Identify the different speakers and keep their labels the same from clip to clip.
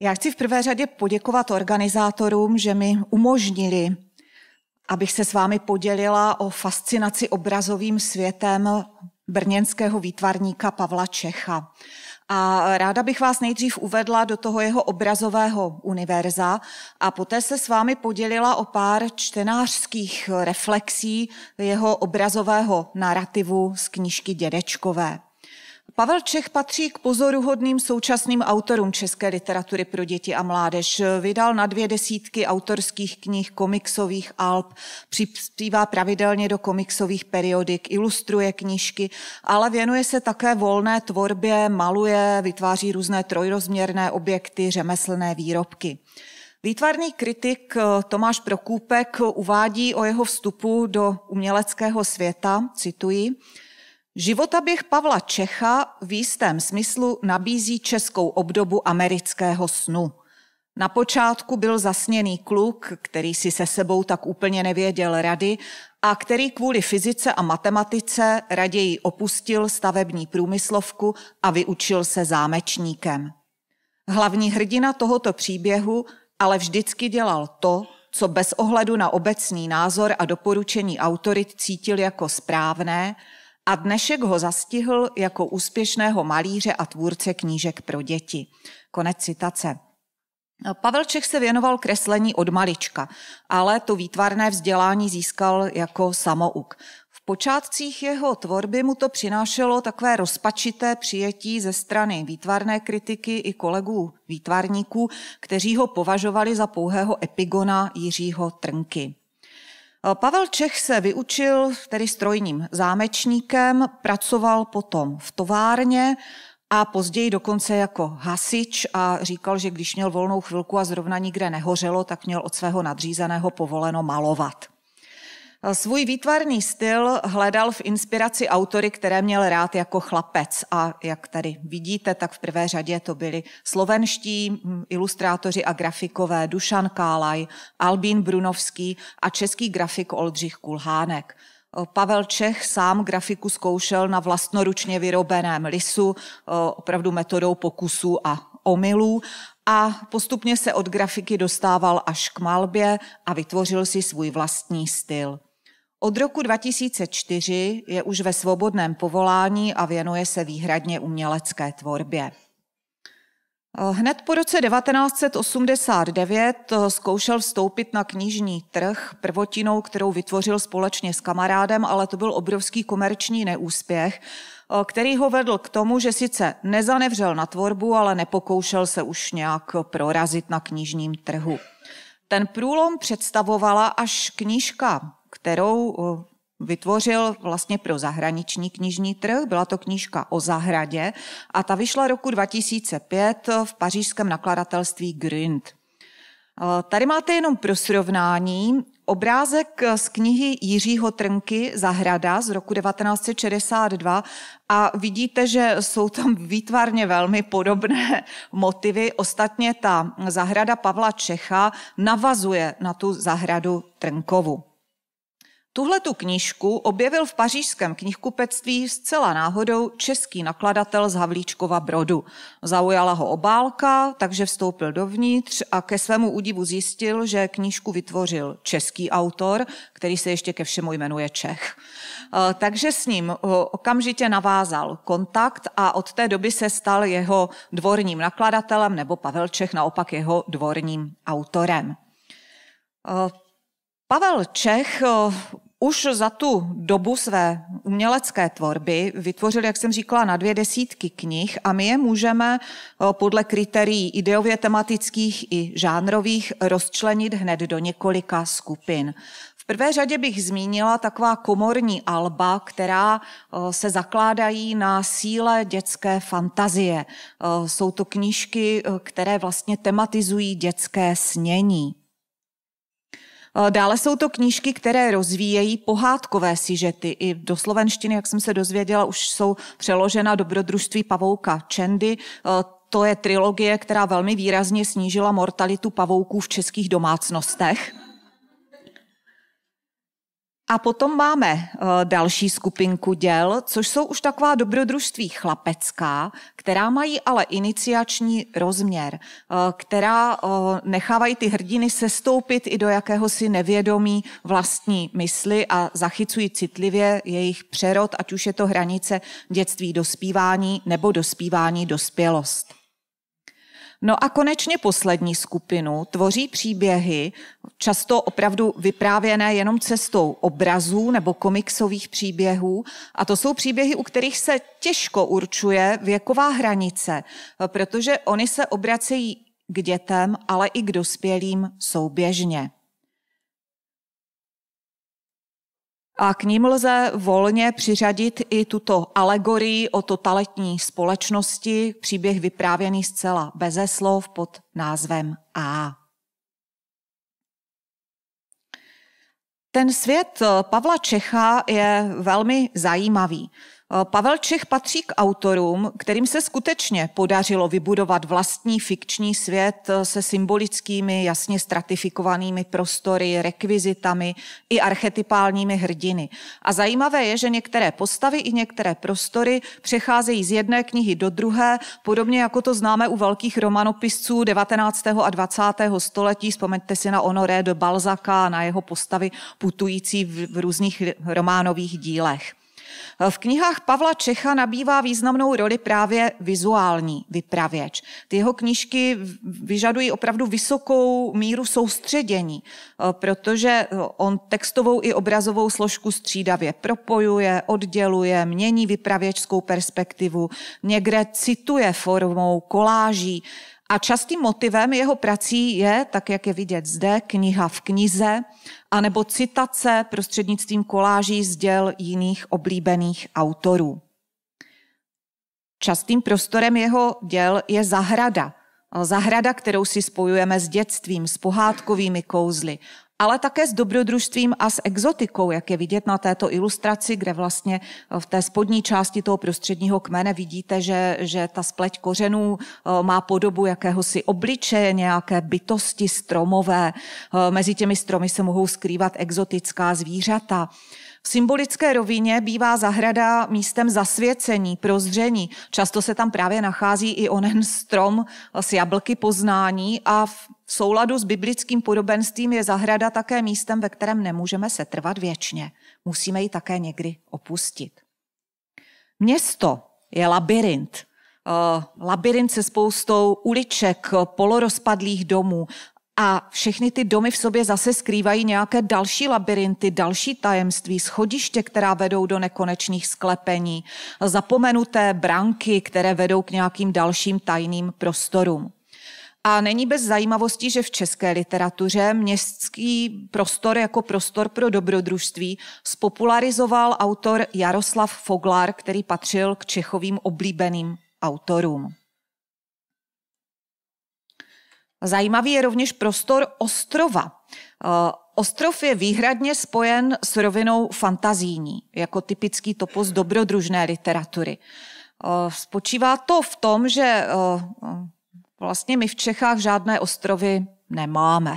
Speaker 1: Já chci v prvé řadě poděkovat organizátorům, že mi umožnili, abych se s vámi podělila o fascinaci obrazovým světem brněnského výtvarníka Pavla Čecha. A ráda bych vás nejdřív uvedla do toho jeho obrazového univerza a poté se s vámi podělila o pár čtenářských reflexí jeho obrazového narrativu z knížky Dědečkové. Pavel Čech patří k pozoruhodným současným autorům české literatury pro děti a mládež. Vydal na dvě desítky autorských knih, komiksových alb, přispívá pravidelně do komiksových periodik, ilustruje knížky, ale věnuje se také volné tvorbě, maluje, vytváří různé trojrozměrné objekty, řemeslné výrobky. Výtvarný kritik eh, Tomáš Prokůpek uvádí o jeho vstupu do uměleckého světa, cituji, Životaběh Pavla Čecha v jistém smyslu nabízí českou obdobu amerického snu. Na počátku byl zasněný kluk, který si se sebou tak úplně nevěděl rady a který kvůli fyzice a matematice raději opustil stavební průmyslovku a vyučil se zámečníkem. Hlavní hrdina tohoto příběhu ale vždycky dělal to, co bez ohledu na obecný názor a doporučení autorit cítil jako správné – a dnešek ho zastihl jako úspěšného malíře a tvůrce knížek pro děti. Konec citace. Pavel Čech se věnoval kreslení od malička, ale to výtvarné vzdělání získal jako samouk. V počátcích jeho tvorby mu to přinášelo takové rozpačité přijetí ze strany výtvarné kritiky i kolegů výtvarníků, kteří ho považovali za pouhého epigona Jiřího Trnky. Eh, Pavel Čech se vyučil tedy strojním zámečníkem, pracoval potom v továrně a později dokonce jako hasič a říkal, že když měl volnou chvilku a zrovna nikde nehořelo, tak měl od svého nadřízeného povoleno malovat. Eh, svůj výtvarný styl hledal v inspiraci autory, které měl rád jako chlapec. A jak tady vidíte, tak v prvé řadě to byli slovenští hm, ilustrátoři a grafikové Dušan Kálaj, Albín Brunovský a český grafik Oldřich Kulhánek. Eh, Pavel Čech sám grafiku zkoušel na vlastnoručně vyrobeném lisu, eh, opravdu metodou pokusů a omylů a postupně se od grafiky dostával až k malbě a vytvořil si svůj vlastní styl. Od roku 2004 je už ve svobodném povolání a věnuje se výhradně umělecké tvorbě. Hned po roce 1989 zkoušel vstoupit na knižní trh prvotinou, kterou vytvořil společně s kamarádem, ale to byl obrovský komerční neúspěch, který ho vedl k tomu, že sice nezanevřel na tvorbu, ale nepokoušel se už nějak prorazit na knižním trhu. Ten průlom představovala až knížka kterou vytvořil vlastně pro zahraniční knižní trh. Byla to knížka o zahradě a ta vyšla roku 2005 v pařížském nakladatelství Grind. Tady máte jenom pro srovnání obrázek z knihy Jiřího Trnky Zahrada z roku 1962 a vidíte, že jsou tam výtvarně velmi podobné motivy. Ostatně ta zahrada Pavla Čecha navazuje na tu zahradu Trnkovu. Tuhle tu knížku objevil v pařížském knihkupectví zcela náhodou český nakladatel z Havlíčkova Brodu. Zaujala ho obálka, takže vstoupil dovnitř a ke svému údivu zjistil, že knížku vytvořil český autor, který se ještě ke všemu jmenuje Čech. Eh, takže s ním eh, okamžitě navázal kontakt a od té doby se stal jeho dvorním nakladatelem, nebo Pavel Čech naopak jeho dvorním autorem. Eh, Pavel Čech už za tu dobu své umělecké tvorby vytvořil, jak jsem říkala, na dvě desítky knih a my je můžeme eh, podle kritérií ideově tematických i žánrových rozčlenit hned do několika skupin V prvé řadě bych zmínila taková komorní alba, která eh, se zakládají na síle dětské fantazie. Eh, jsou to knížky, které vlastně tematizují dětské snění. Eh, dále jsou to knížky, které rozvíjejí pohádkové sižety. I do slovenštiny, jak jsem se dozvěděla, už jsou přeložena dobrodružství pavouka Čendy. Eh, to je trilogie, která velmi výrazně snížila mortalitu pavouků v českých domácnostech. A potom máme eh, další skupinku děl, což jsou už taková dobrodružství chlapecká, která mají ale iniciační rozměr, eh, která eh, nechávají ty hrdiny sestoupit i do jakéhosi nevědomí vlastní mysli a zachycují citlivě jejich přerod, ať už je to hranice dětství dospívání nebo dospívání dospělost. No a konečně poslední skupinu tvoří příběhy, často opravdu vyprávěné jenom cestou obrazů nebo komiksových příběhů. A to jsou příběhy, u kterých se těžko určuje věková hranice, protože oni se obracejí k dětem, ale i k dospělým souběžně. A k ním lze volně přiřadit i tuto alegorii o totalitní společnosti, příběh vyprávěný zcela beze slov pod názvem A. Ten svět Pavla Čecha je velmi zajímavý. Eh, Pavel Čech patří k autorům, kterým se skutečně podařilo vybudovat vlastní fikční svět eh, se symbolickými, jasně stratifikovanými prostory, rekvizitami i archetypálními hrdiny. A zajímavé je, že některé postavy i některé prostory přecházejí z jedné knihy do druhé, podobně jako to známe u velkých romanopisců 19. a 20. století. Vzpomeňte si na Honoré de Balzaka a na jeho postavy putující v různých románových dílech. V knihách Pavla Čecha nabývá významnou roli právě vizuální vypravěč. Ty jeho knížky vyžadují opravdu vysokou míru soustředění, protože on textovou i obrazovou složku střídavě propojuje, odděluje, mění vypravěčskou perspektivu, někde cituje formou koláží. A častým motivem jeho prací je, tak jak je vidět zde, kniha v knize, anebo citace prostřednictvím koláží z děl jiných oblíbených autorů. Častým prostorem jeho děl je zahrada. Zahrada, kterou si spojujeme s dětstvím, s pohádkovými kouzly, ale také s dobrodružstvím a s exotikou, jak je vidět na této ilustraci, kde vlastně v té spodní části toho prostředního kmene vidíte, že, že ta spleť kořenů eh, má podobu jakéhosi obličeje, nějaké bytosti stromové. Eh, mezi těmi stromy se mohou skrývat exotická zvířata. V symbolické rovině bývá zahrada místem zasvěcení, prozření. Často se tam právě nachází i onen strom s jablky poznání a v souladu s biblickým podobenstvím je zahrada také místem, ve kterém nemůžeme se trvat věčně. Musíme ji také někdy opustit. Město je labirint, eh, labirint se spoustou uliček, eh, polorozpadlých domů a všechny ty domy v sobě zase skrývají nějaké další labirinty, další tajemství, schodiště, která vedou do nekonečných sklepení, zapomenuté branky, které vedou k nějakým dalším tajným prostorům. A není bez zajímavosti, že v české literatuře městský prostor jako prostor pro dobrodružství spopularizoval autor Jaroslav Foglar, který patřil k Čechovým oblíbeným autorům. Zajímavý je rovněž prostor ostrova. Eh, ostrov je výhradně spojen s rovinou fantazíní, jako typický topos dobrodružné literatury. Eh, spočívá to v tom, že eh, vlastně my v Čechách žádné ostrovy nemáme.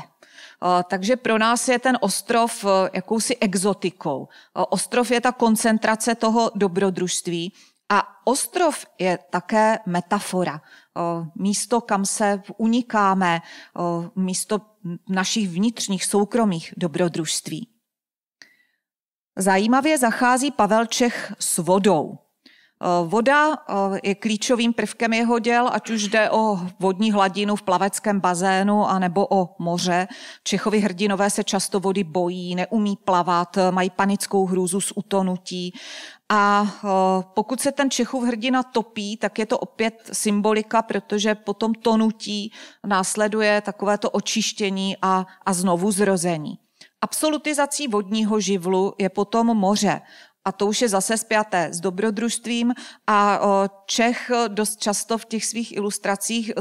Speaker 1: Takže pro nás je ten ostrov jakousi exotikou. Ostrov je ta koncentrace toho dobrodružství a ostrov je také metafora místo, kam se unikáme, místo našich vnitřních soukromých dobrodružství. Zajímavě zachází Pavel Čech s vodou. Eh, voda eh, je klíčovým prvkem jeho děl, ať už jde o vodní hladinu v plaveckém bazénu anebo o moře. Čechovi hrdinové se často vody bojí, neumí plavat, eh, mají panickou hrůzu z utonutí. A pokud se ten Čechův hrdina topí, tak je to opět symbolika, protože po tom tonutí následuje takovéto očištění a, a znovu zrození. Absolutizací vodního živlu je potom moře a to už je zase spjaté s dobrodružstvím a Čech dost často v těch svých ilustracích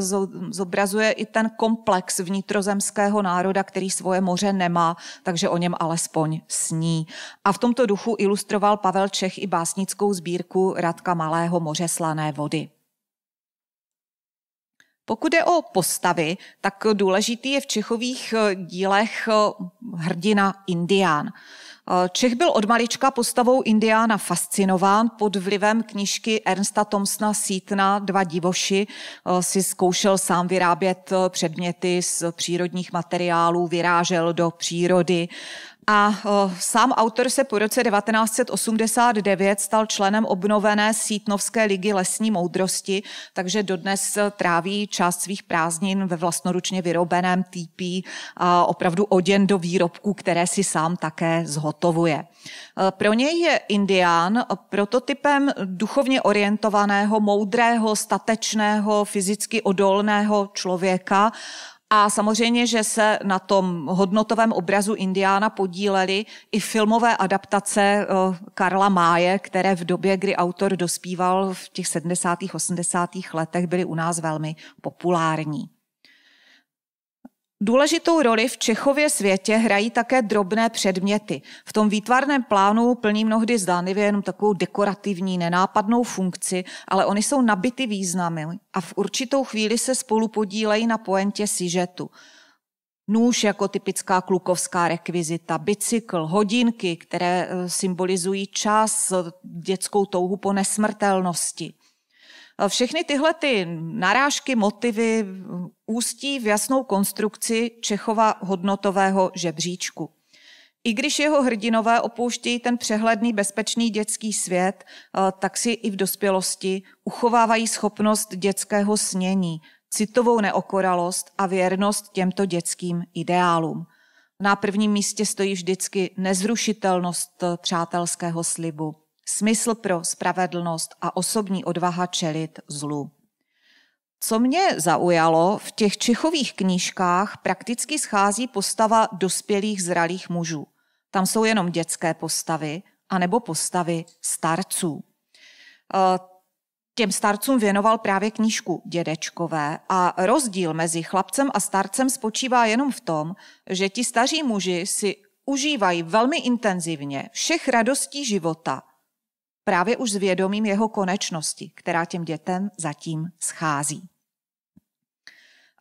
Speaker 1: zobrazuje i ten komplex vnitrozemského národa, který svoje moře nemá, takže o něm alespoň sní. A v tomto duchu ilustroval Pavel Čech i básnickou sbírku Radka Malého moře slané vody. Pokud je o postavy, tak důležitý je v Čechových dílech hrdina Indián. Eh, Čech byl od malička postavou Indiána fascinován pod vlivem knížky Ernsta Tomsna Sítna Dva divoši. Eh, si zkoušel sám vyrábět eh, předměty z přírodních materiálů, vyrážel do přírody a o, sám autor se po roce 1989 stal členem obnovené Sítnovské ligy lesní moudrosti, takže dodnes e, tráví část svých prázdnin ve vlastnoručně vyrobeném TP a opravdu oděn do výrobků, které si sám také zhotovuje. E, pro něj je Indián prototypem duchovně orientovaného, moudrého, statečného, fyzicky odolného člověka a samozřejmě, že se na tom hodnotovém obrazu Indiána podílely i filmové adaptace eh, Karla Máje, které v době, kdy autor dospíval v těch 70. a 80. letech, byly u nás velmi populární. Důležitou roli v Čechově světě hrají také drobné předměty. V tom výtvarném plánu plní mnohdy zdánlivě jenom takovou dekorativní, nenápadnou funkci, ale oni jsou nabity významy a v určitou chvíli se spolu podílejí na poentě sižetu. Nůž jako typická klukovská rekvizita, bicykl, hodinky, které eh, symbolizují čas, eh, dětskou touhu po nesmrtelnosti. Všechny tyhle ty narážky, motivy ústí v jasnou konstrukci Čechova hodnotového žebříčku. I když jeho hrdinové opouštějí ten přehledný, bezpečný dětský svět, eh, tak si i v dospělosti uchovávají schopnost dětského snění, citovou neokoralost a věrnost těmto dětským ideálům. Na prvním místě stojí vždycky nezrušitelnost eh, přátelského slibu, smysl pro spravedlnost a osobní odvaha čelit zlu. Co mě zaujalo, v těch Čechových knížkách prakticky schází postava dospělých zralých mužů. Tam jsou jenom dětské postavy, anebo postavy starců. Eh, těm starcům věnoval právě knížku Dědečkové a rozdíl mezi chlapcem a starcem spočívá jenom v tom, že ti staří muži si užívají velmi intenzivně všech radostí života – právě už s vědomím jeho konečnosti, která těm dětem zatím schází.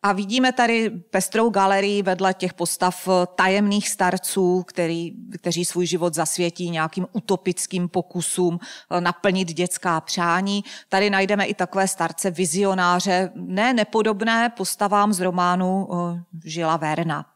Speaker 1: A vidíme tady pestrou galerii vedle těch postav tajemných starců, který, kteří svůj život zasvětí nějakým utopickým pokusům eh, naplnit dětská přání. Tady najdeme i takové starce vizionáře, ne nepodobné postavám z románu eh, Žila Verna.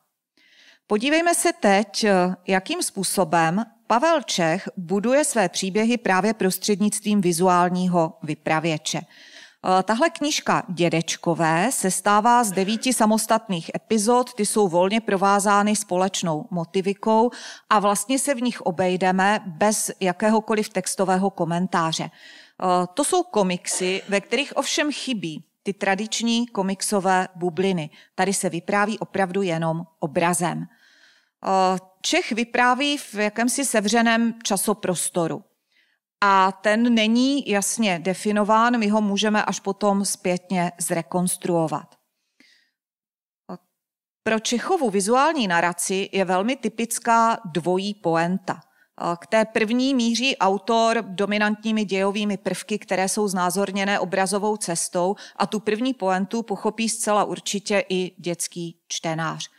Speaker 1: Podívejme se teď, eh, jakým způsobem Pavel Čech buduje své příběhy právě prostřednictvím vizuálního vypravěče. Eh, tahle knižka Dědečkové se stává z devíti samostatných epizod, ty jsou volně provázány společnou motivikou a vlastně se v nich obejdeme bez jakéhokoliv textového komentáře. Eh, to jsou komiksy, ve kterých ovšem chybí ty tradiční komiksové bubliny. Tady se vypráví opravdu jenom obrazem. Eh, Čech vypráví v jakémsi sevřeném časoprostoru. A ten není jasně definován, my ho můžeme až potom zpětně zrekonstruovat. Pro Čechovu vizuální naraci je velmi typická dvojí poenta. K té první míří autor dominantními dějovými prvky, které jsou znázorněné obrazovou cestou a tu první poentu pochopí zcela určitě i dětský čtenář.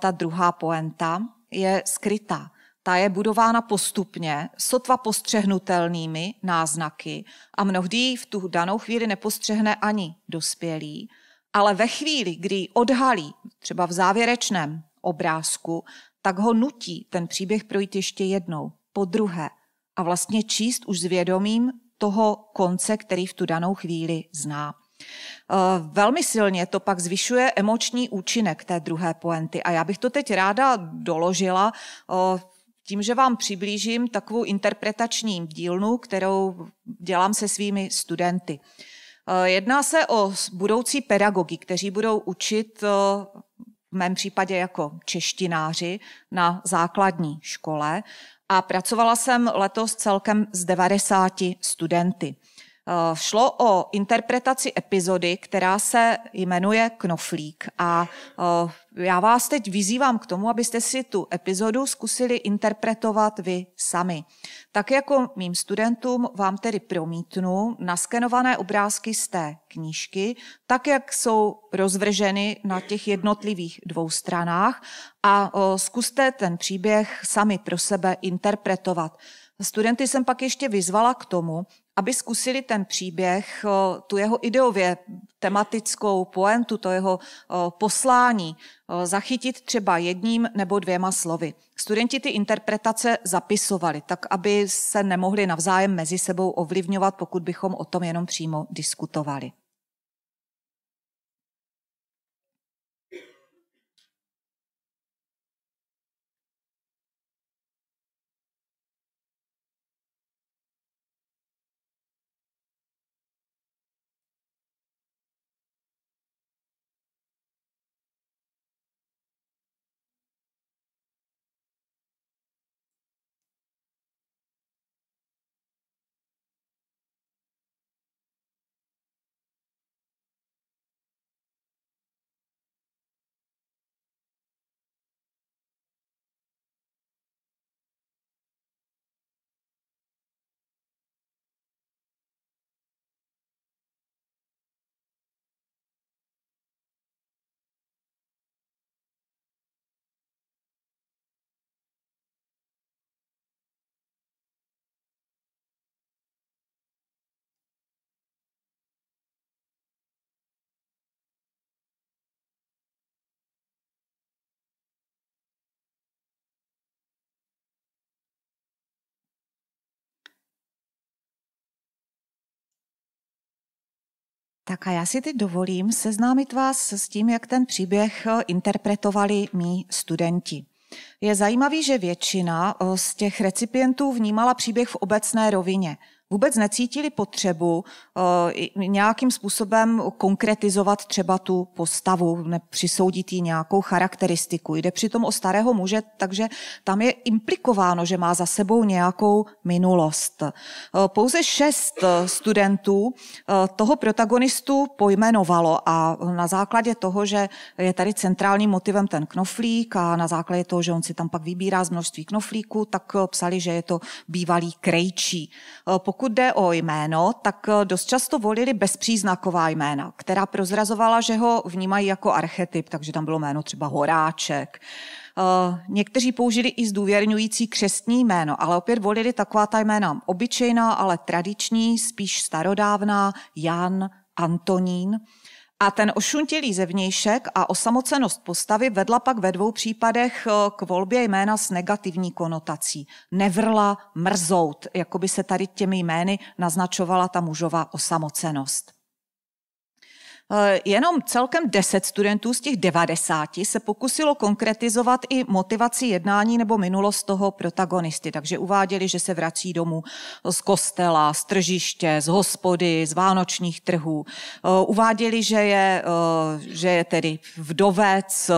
Speaker 1: Ta druhá poenta je skrytá. Ta je budována postupně, sotva postřehnutelnými náznaky a mnohdy v tu danou chvíli nepostřehne ani dospělý, ale ve chvíli, kdy ji odhalí, třeba v závěrečném obrázku, tak ho nutí ten příběh projít ještě jednou, po druhé a vlastně číst už s vědomím toho konce, který v tu danou chvíli zná. Eh, velmi silně to pak zvyšuje emoční účinek té druhé poenty a já bych to teď ráda doložila eh, tím, že vám přiblížím takovou interpretační dílnu, kterou dělám se svými studenty. Eh, jedná se o budoucí pedagogy, kteří budou učit v mém případě jako češtináři na základní škole a pracovala jsem letos celkem s 90 studenty. Eh, šlo o interpretaci epizody, která se jmenuje Knoflík. A eh, já vás teď vyzývám k tomu, abyste si tu epizodu zkusili interpretovat vy sami. Tak jako mým studentům vám tedy promítnu naskenované obrázky z té knížky, tak jak jsou rozvrženy na těch jednotlivých dvou stranách a eh, zkuste ten příběh sami pro sebe interpretovat. Studenty jsem pak ještě vyzvala k tomu, aby zkusili ten příběh, eh, tu jeho ideově tematickou poentu, to jeho eh, poslání, eh, zachytit třeba jedním nebo dvěma slovy. Studenti ty interpretace zapisovali, tak aby se nemohli navzájem mezi sebou ovlivňovat, pokud bychom o tom jenom přímo diskutovali. Tak a já si teď dovolím seznámit vás s tím, jak ten příběh eh, interpretovali mý studenti. Je zajímavý, že většina eh, z těch recipientů vnímala příběh v obecné rovině – vůbec necítili potřebu eh, nějakým způsobem konkretizovat třeba tu postavu, přisoudit jí nějakou charakteristiku. Jde přitom o starého muže, takže tam je implikováno, že má za sebou nějakou minulost. Eh, pouze šest eh, studentů toho protagonistu pojmenovalo a na základě toho, že je tady centrálním motivem ten knoflík a na základě toho, že on si tam pak vybírá z množství knoflíků, tak psali, že je to bývalý krejčí. Pokud pokud jde o jméno, tak eh, dost často volili bezpříznaková jména, která prozrazovala, že ho vnímají jako archetyp, takže tam bylo jméno třeba Horáček. Eh, někteří použili i zdůvěrňující křestní jméno, ale opět volili taková ta jména obyčejná, ale tradiční, spíš starodávná, Jan, Antonín. A ten ošuntilý zevnějšek a osamocenost postavy vedla pak ve dvou případech eh, k volbě jména s negativní konotací. Nevrla, mrzout, jako by se tady těmi jmény naznačovala ta mužová osamocenost. Eh, jenom celkem 10 studentů z těch 90 se pokusilo konkretizovat i motivaci jednání nebo minulost toho protagonisty. Takže uváděli, že se vrací domů z kostela, z tržiště, z hospody, z vánočních trhů. Eh, uváděli, že je, eh, že je tedy vdovec,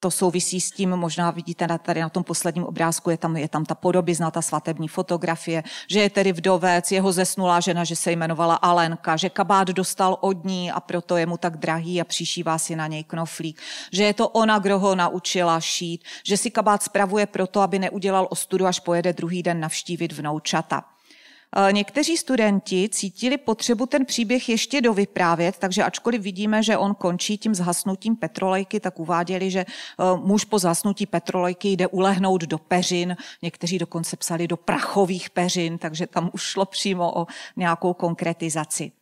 Speaker 1: to souvisí s tím, možná vidíte na, tady na tom posledním obrázku, je tam, je tam ta podobizna, ta svatební fotografie, že je tedy vdovec, jeho zesnulá žena, že se jmenovala Alenka, že kabát dostal od ní a proto je mu tak drahý a přišívá si na něj knoflík, že je to ona, kdo ho naučila šít, že si kabát spravuje proto, aby neudělal ostudu, až pojede druhý den navštívit vnoučata. Eh, někteří studenti cítili potřebu ten příběh ještě dovyprávět, takže ačkoliv vidíme, že on končí tím zhasnutím petrolejky, tak uváděli, že eh, muž po zhasnutí petrolejky jde ulehnout do peřin. Někteří dokonce psali do prachových peřin, takže tam už šlo přímo o nějakou konkretizaci.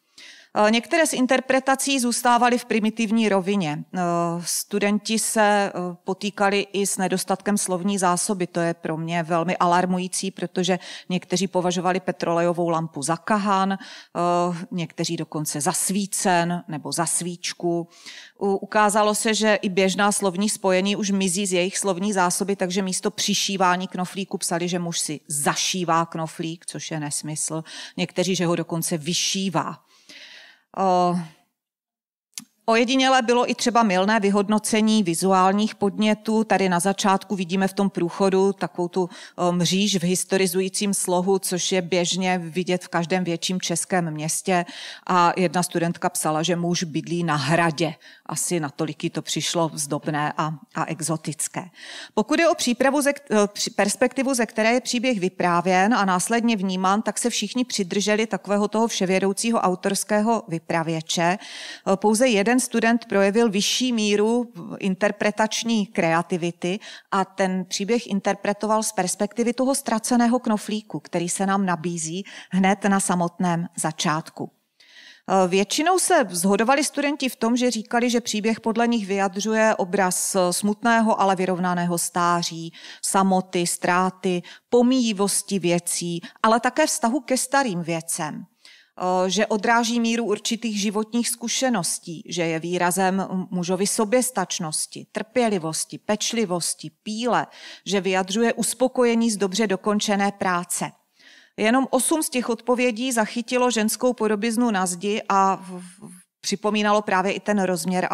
Speaker 1: Eh, některé z interpretací zůstávaly v primitivní rovině. Eh, studenti se eh, potýkali i s nedostatkem slovní zásoby. To je pro mě velmi alarmující, protože někteří považovali petrolejovou lampu za kahan, někteří dokonce za svícen nebo za svíčku. Ukázalo se, že i běžná slovní spojení už mizí z jejich slovní zásoby, takže místo přišívání knoflíku psali, že muž si zašívá knoflík, což je nesmysl. Někteří, že ho dokonce vyšívá. 哦。Ojediněle bylo i třeba milné vyhodnocení vizuálních podnětů. Tady na začátku vidíme v tom průchodu takovou tu eh, mříž v historizujícím slohu, což je běžně vidět v každém větším českém městě. A jedna studentka psala, že muž bydlí na hradě. Asi natolik to přišlo vzdobné a, a exotické. Pokud je o přípravu ze, eh, perspektivu, ze které je příběh vyprávěn a následně vnímán, tak se všichni přidrželi takového toho vševědoucího autorského vypravěče. Eh, pouze jeden jeden student projevil vyšší míru interpretační kreativity a ten příběh interpretoval z perspektivy toho ztraceného knoflíku, který se nám nabízí hned na samotném začátku. Eh, většinou se zhodovali studenti v tom, že říkali, že příběh podle nich vyjadřuje obraz eh, smutného, ale vyrovnaného stáří, samoty, ztráty, pomíjivosti věcí, ale také vztahu ke starým věcem že odráží míru určitých životních zkušeností, že je výrazem mužovi soběstačnosti, trpělivosti, pečlivosti, píle, že vyjadřuje uspokojení z dobře dokončené práce. Jenom osm z těch odpovědí zachytilo ženskou podobiznu na zdi a připomínalo právě i ten rozměr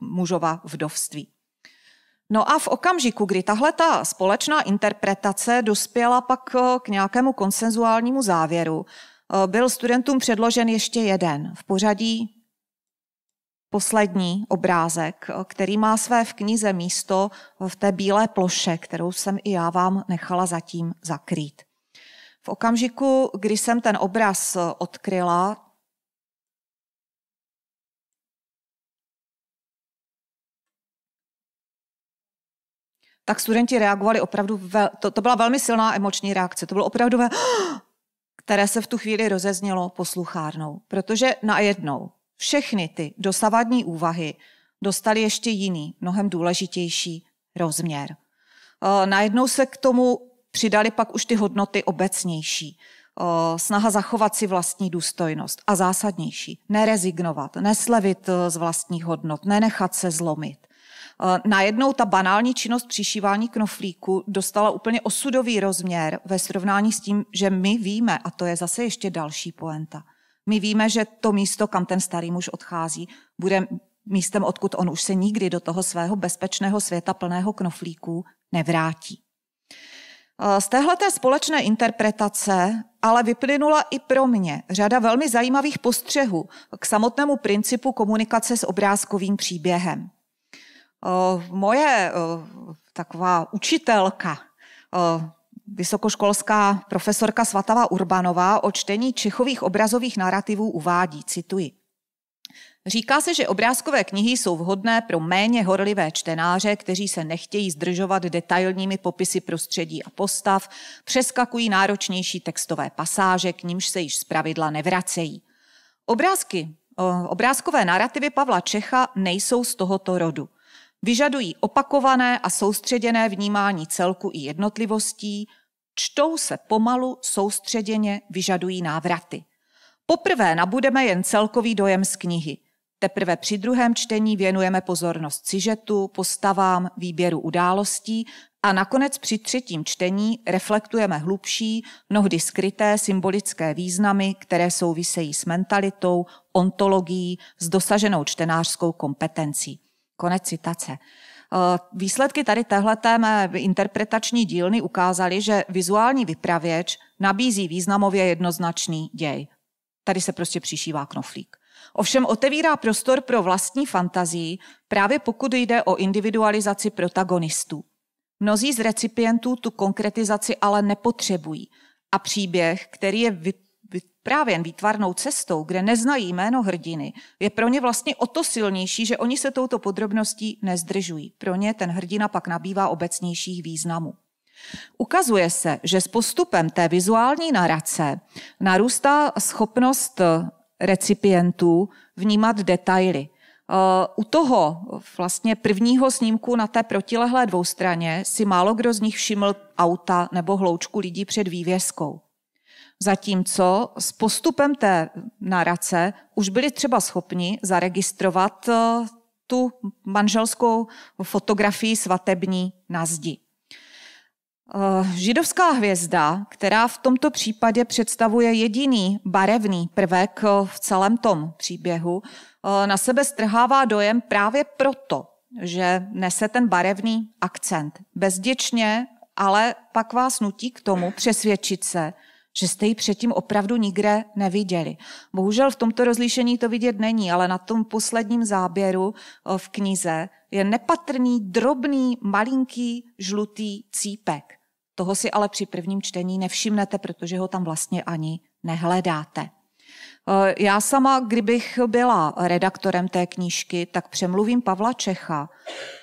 Speaker 1: mužova vdovství. No a v okamžiku, kdy tahle ta společná interpretace dospěla pak k nějakému konsenzuálnímu závěru, byl studentům předložen ještě jeden v pořadí poslední obrázek, který má své v knize místo v té bílé ploše, kterou jsem i já vám nechala zatím zakrýt. V okamžiku, kdy jsem ten obraz odkryla, tak studenti reagovali opravdu, ve, to, to byla velmi silná emoční reakce, to bylo opravdu, ve, které se v tu chvíli rozeznělo posluchárnou. Protože najednou všechny ty dosavadní úvahy dostaly ještě jiný, mnohem důležitější rozměr. Eh, najednou se k tomu přidali pak už ty hodnoty obecnější. Eh, snaha zachovat si vlastní důstojnost a zásadnější. Nerezignovat, neslevit eh, z vlastních hodnot, nenechat se zlomit. Eh, najednou ta banální činnost přišívání knoflíku dostala úplně osudový rozměr ve srovnání s tím, že my víme, a to je zase ještě další poenta, my víme, že to místo, kam ten starý muž odchází, bude místem, odkud on už se nikdy do toho svého bezpečného světa plného knoflíků nevrátí. Eh, z téhleté společné interpretace ale vyplynula i pro mě řada velmi zajímavých postřehů k samotnému principu komunikace s obrázkovým příběhem moje taková učitelka, vysokoškolská profesorka Svatava Urbanová o čtení Čechových obrazových narrativů uvádí, cituji. Říká se, že obrázkové knihy jsou vhodné pro méně horlivé čtenáře, kteří se nechtějí zdržovat detailními popisy prostředí a postav, přeskakují náročnější textové pasáže, k nímž se již zpravidla nevracejí. Obrázky, obrázkové narrativy Pavla Čecha nejsou z tohoto rodu vyžadují opakované a soustředěné vnímání celku i jednotlivostí, čtou se pomalu, soustředěně, vyžadují návraty. Poprvé nabudeme jen celkový dojem z knihy. Teprve při druhém čtení věnujeme pozornost cižetu, postavám, výběru událostí a nakonec při třetím čtení reflektujeme hlubší, mnohdy skryté symbolické významy, které souvisejí s mentalitou, ontologií, s dosaženou čtenářskou kompetencí. Konec citace. Eh, výsledky tady téhleté mé interpretační dílny ukázaly, že vizuální vypravěč nabízí významově jednoznačný děj. Tady se prostě přišívá knoflík. Ovšem otevírá prostor pro vlastní fantazii, právě pokud jde o individualizaci protagonistů. Mnozí z recipientů tu konkretizaci ale nepotřebují a příběh, který je právě jen výtvarnou cestou, kde neznají jméno hrdiny, je pro ně vlastně o to silnější, že oni se touto podrobností nezdržují. Pro ně ten hrdina pak nabývá obecnějších významů. Ukazuje se, že s postupem té vizuální narace narůstá schopnost recipientů vnímat detaily. Eh, u toho vlastně prvního snímku na té protilehlé dvoustraně si málo kdo z nich všiml auta nebo hloučku lidí před vývězkou. Zatímco s postupem té narace už byli třeba schopni zaregistrovat eh, tu manželskou fotografii svatební na zdi. Eh, židovská hvězda, která v tomto případě představuje jediný barevný prvek eh, v celém tom příběhu, na sebe strhává dojem právě proto, že nese ten barevný akcent. Bezděčně, ale pak vás nutí k tomu přesvědčit se, že jste ji předtím opravdu nikde neviděli. Bohužel v tomto rozlíšení to vidět není, ale na tom posledním záběru eh, v knize je nepatrný, drobný, malinký, žlutý cípek. Toho si ale při prvním čtení nevšimnete, protože ho tam vlastně ani nehledáte. Eh, já sama, kdybych byla redaktorem té knížky, tak přemluvím Pavla Čecha,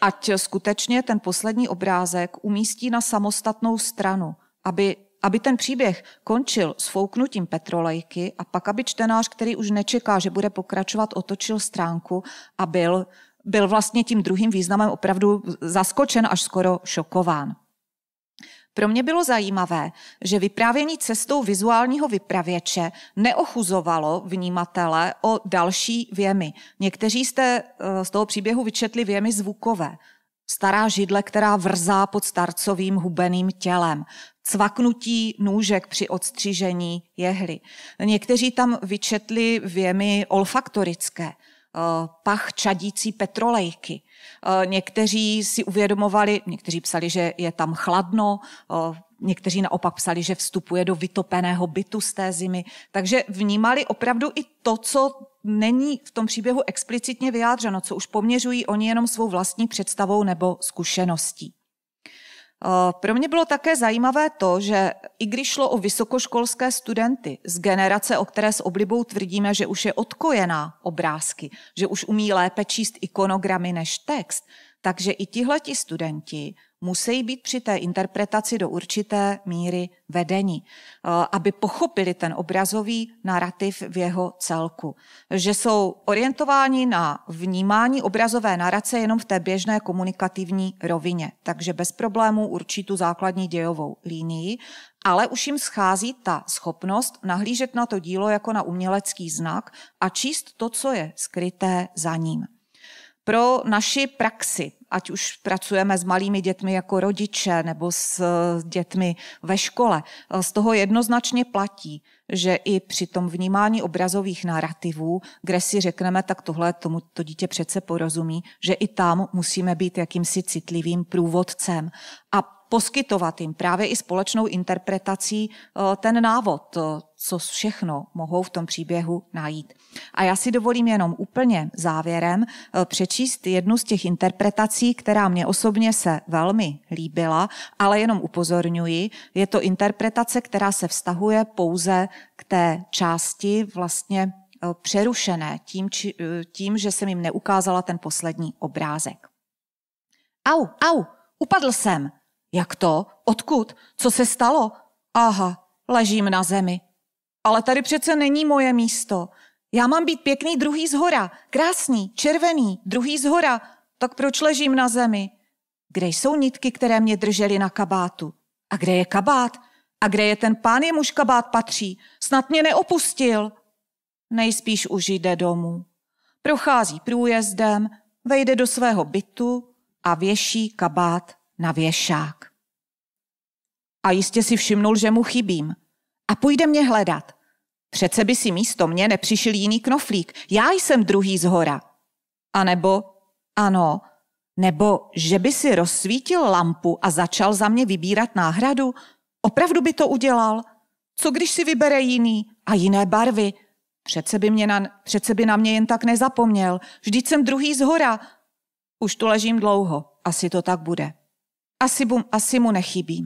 Speaker 1: ať skutečně ten poslední obrázek umístí na samostatnou stranu, aby aby ten příběh končil s fouknutím petrolejky a pak, aby čtenář, který už nečeká, že bude pokračovat, otočil stránku a byl, byl vlastně tím druhým významem opravdu zaskočen až skoro šokován. Pro mě bylo zajímavé, že vyprávění cestou vizuálního vypravěče neochuzovalo vnímatele o další věmy. Někteří jste eh, z toho příběhu vyčetli věmy zvukové. Stará židle, která vrzá pod starcovým hubeným tělem. Cvaknutí nůžek při odstřižení jehly. Někteří tam vyčetli věmy olfaktorické. Eh, pach čadící petrolejky. Eh, někteří si uvědomovali, někteří psali, že je tam chladno, eh, někteří naopak psali, že vstupuje do vytopeného bytu z té zimy. Takže vnímali opravdu i to, co není v tom příběhu explicitně vyjádřeno, co už poměřují oni jenom svou vlastní představou nebo zkušeností. Eh, pro mě bylo také zajímavé to, že i když šlo o vysokoškolské studenty z generace, o které s oblibou tvrdíme, že už je odkojená obrázky, že už umí lépe číst ikonogramy než text, takže i tihleti studenti musí být při té interpretaci do určité míry vedení, eh, aby pochopili ten obrazový narrativ v jeho celku. Že jsou orientováni na vnímání obrazové narace jenom v té běžné komunikativní rovině, takže bez problémů určitou základní dějovou línii, ale už jim schází ta schopnost nahlížet na to dílo jako na umělecký znak a číst to, co je skryté za ním. Pro naši praxi, ať už pracujeme s malými dětmi jako rodiče nebo s eh, dětmi ve škole, eh, z toho jednoznačně platí, že i při tom vnímání obrazových narrativů, kde si řekneme, tak tohle tomu to dítě přece porozumí, že i tam musíme být jakýmsi citlivým průvodcem a poskytovat jim právě i společnou interpretací eh, ten návod, co všechno mohou v tom příběhu najít. A já si dovolím jenom úplně závěrem eh, přečíst jednu z těch interpretací, která mě osobně se velmi líbila, ale jenom upozorňuji, je to interpretace, která se vztahuje pouze k té části vlastně eh, přerušené tím, či, eh, tím že jsem jim neukázala ten poslední obrázek. Au, au, upadl jsem. Jak to? Odkud? Co se stalo? Aha, ležím na zemi. Ale tady přece není moje místo. Já mám být pěkný druhý z hora, krásný, červený, druhý z hora, tak proč ležím na zemi? Kde jsou nitky, které mě držely na kabátu? A kde je kabát? A kde je ten pán, jemuž kabát patří? Snad mě neopustil. Nejspíš už jde domů. Prochází průjezdem, vejde do svého bytu a věší kabát na věšák. A jistě si všimnul, že mu chybím. A půjde mě hledat – Přece by si místo mě nepřišel jiný knoflík. Já jsem druhý z hora. A nebo, ano, nebo že by si rozsvítil lampu a začal za mě vybírat náhradu? Opravdu by to udělal? Co když si vybere jiný a jiné barvy? Přece by, mě na, přece by na mě jen tak nezapomněl. Vždyť jsem druhý z hora. Už tu ležím dlouho. Asi to tak bude. Asi, bu, asi mu nechybím.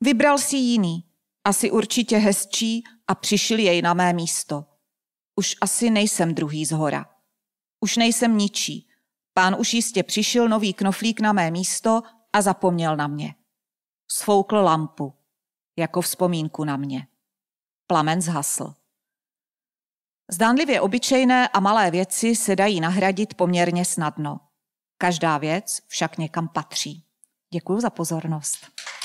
Speaker 1: Vybral si jiný. Asi určitě hezčí, a přišil jej na mé místo. Už asi nejsem druhý z hora. Už nejsem ničí. Pán už jistě přišel nový knoflík na mé místo a zapomněl na mě. Sfoukl lampu, jako vzpomínku na mě. Plamen zhasl. Zdánlivě obyčejné a malé věci se dají nahradit poměrně snadno. Každá věc však někam patří. Děkuji za pozornost.